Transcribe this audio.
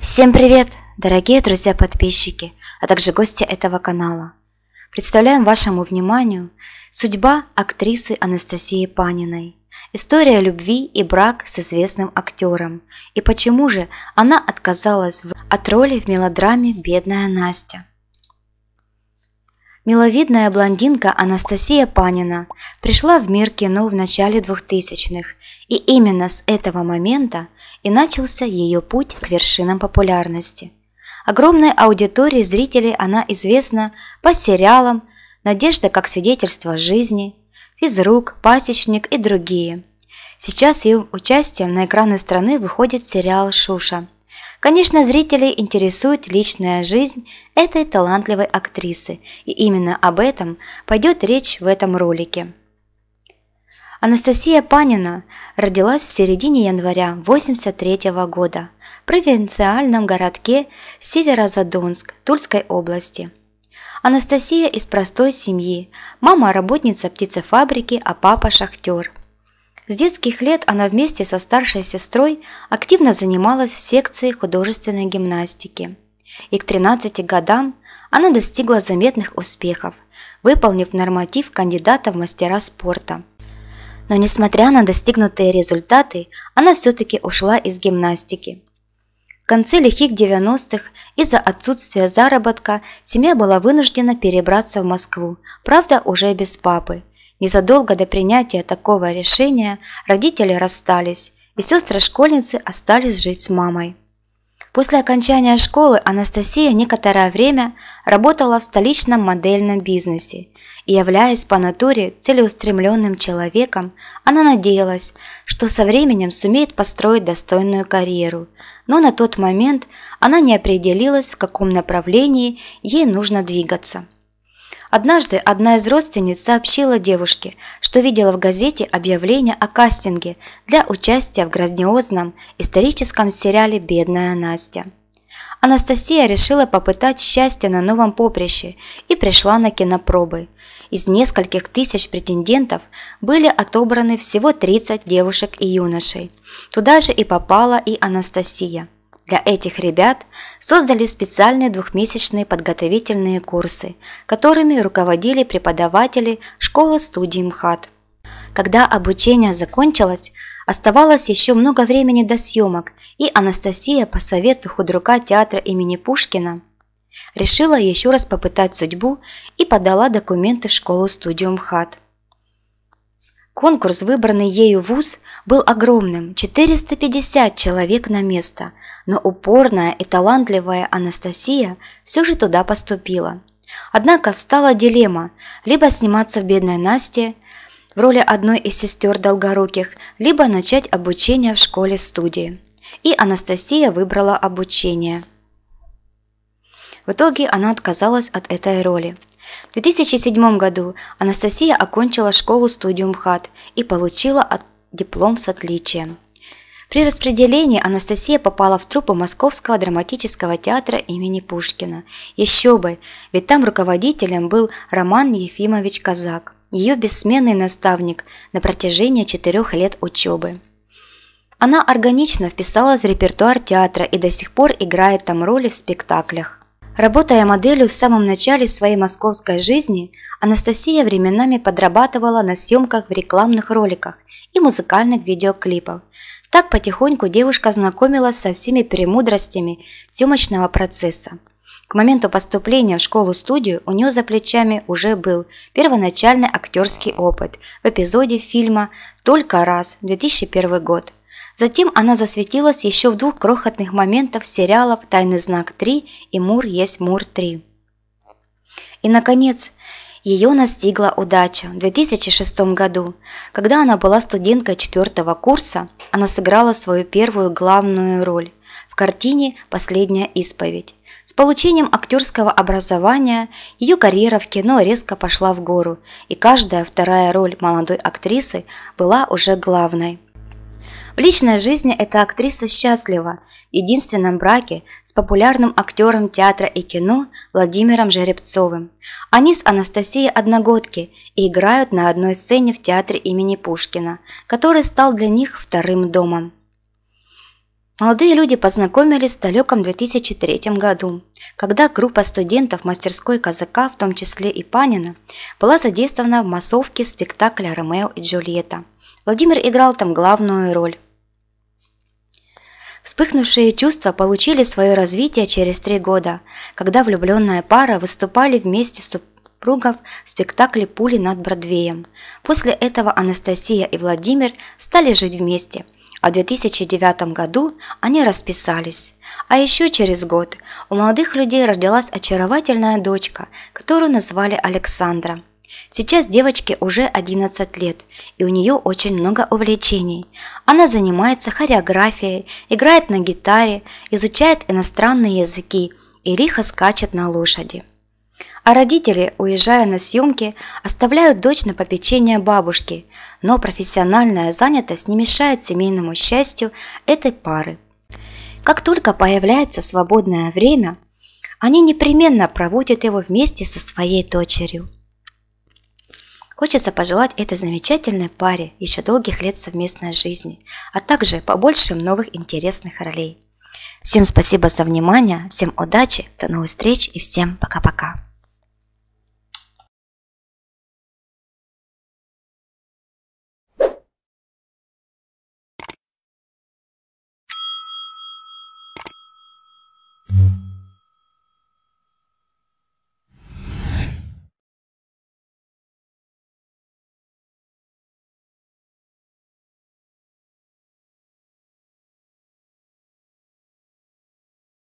Всем привет, дорогие друзья-подписчики, а также гости этого канала. Представляем вашему вниманию судьба актрисы Анастасии Паниной, история любви и брак с известным актером и почему же она отказалась от роли в мелодраме «Бедная Настя». Миловидная блондинка Анастасия Панина пришла в мир кино в начале 2000-х, и именно с этого момента и начался ее путь к вершинам популярности. Огромной аудитории зрителей она известна по сериалам «Надежда как свидетельство жизни», «Физрук», «Пасечник» и другие. Сейчас ее участием на экраны страны выходит сериал «Шуша», Конечно, зрителей интересует личная жизнь этой талантливой актрисы, и именно об этом пойдет речь в этом ролике. Анастасия Панина родилась в середине января 1983 года в провинциальном городке Северозадонск Тульской области. Анастасия из простой семьи, мама работница птицефабрики, а папа шахтер – с детских лет она вместе со старшей сестрой активно занималась в секции художественной гимнастики. И к 13 годам она достигла заметных успехов, выполнив норматив кандидата в мастера спорта. Но несмотря на достигнутые результаты, она все-таки ушла из гимнастики. В конце лихих 90-х из-за отсутствия заработка семья была вынуждена перебраться в Москву, правда уже без папы – Незадолго до принятия такого решения родители расстались, и сестры-школьницы остались жить с мамой. После окончания школы Анастасия некоторое время работала в столичном модельном бизнесе, и являясь по натуре целеустремленным человеком, она надеялась, что со временем сумеет построить достойную карьеру, но на тот момент она не определилась, в каком направлении ей нужно двигаться. Однажды одна из родственниц сообщила девушке, что видела в газете объявление о кастинге для участия в грандиозном историческом сериале «Бедная Настя». Анастасия решила попытать счастье на новом поприще и пришла на кинопробы. Из нескольких тысяч претендентов были отобраны всего 30 девушек и юношей. Туда же и попала и Анастасия – для этих ребят создали специальные двухмесячные подготовительные курсы, которыми руководили преподаватели школы-студии МХАТ. Когда обучение закончилось, оставалось еще много времени до съемок, и Анастасия по совету худрука театра имени Пушкина решила еще раз попытать судьбу и подала документы в школу-студию МХАТ. Конкурс, выбранный ею вуз, был огромным – 450 человек на место, но упорная и талантливая Анастасия все же туда поступила. Однако встала дилемма – либо сниматься в «Бедной Насте», в роли одной из сестер Долгоруких, либо начать обучение в школе-студии. И Анастасия выбрала обучение. В итоге она отказалась от этой роли. В 2007 году Анастасия окончила школу студиум ХАТ и получила диплом с отличием. При распределении Анастасия попала в труппу Московского драматического театра имени Пушкина. Еще бы, ведь там руководителем был Роман Ефимович Казак, ее бессменный наставник на протяжении четырех лет учебы. Она органично вписалась в репертуар театра и до сих пор играет там роли в спектаклях. Работая моделью в самом начале своей московской жизни, Анастасия временами подрабатывала на съемках в рекламных роликах и музыкальных видеоклипов. Так потихоньку девушка знакомилась со всеми премудростями съемочного процесса. К моменту поступления в школу-студию у нее за плечами уже был первоначальный актерский опыт в эпизоде фильма «Только раз» 2001 год – Затем она засветилась еще в двух крохотных моментах сериалов «Тайный знак 3» и «Мур есть Мур 3». И, наконец, ее настигла удача в 2006 году. Когда она была студенткой четвертого курса, она сыграла свою первую главную роль в картине «Последняя исповедь». С получением актерского образования ее карьера в кино резко пошла в гору, и каждая вторая роль молодой актрисы была уже главной – в личной жизни эта актриса счастлива в единственном браке с популярным актером театра и кино Владимиром Жеребцовым. Они с Анастасией одногодки и играют на одной сцене в театре имени Пушкина, который стал для них вторым домом. Молодые люди познакомились в далеком 2003 году, когда группа студентов мастерской казака, в том числе и Панина, была задействована в массовке спектакля «Ромео и Джульетта». Владимир играл там главную роль. Вспыхнувшие чувства получили свое развитие через три года, когда влюбленная пара выступали вместе с супругов в спектакле «Пули над Бродвеем». После этого Анастасия и Владимир стали жить вместе, а в 2009 году они расписались. А еще через год у молодых людей родилась очаровательная дочка, которую назвали Александра – Сейчас девочке уже 11 лет, и у нее очень много увлечений. Она занимается хореографией, играет на гитаре, изучает иностранные языки и лихо скачет на лошади. А родители, уезжая на съемки, оставляют дочь на попечение бабушки, но профессиональная занятость не мешает семейному счастью этой пары. Как только появляется свободное время, они непременно проводят его вместе со своей дочерью. Хочется пожелать этой замечательной паре еще долгих лет совместной жизни, а также побольше новых интересных ролей. Всем спасибо за внимание, всем удачи, до новых встреч и всем пока-пока.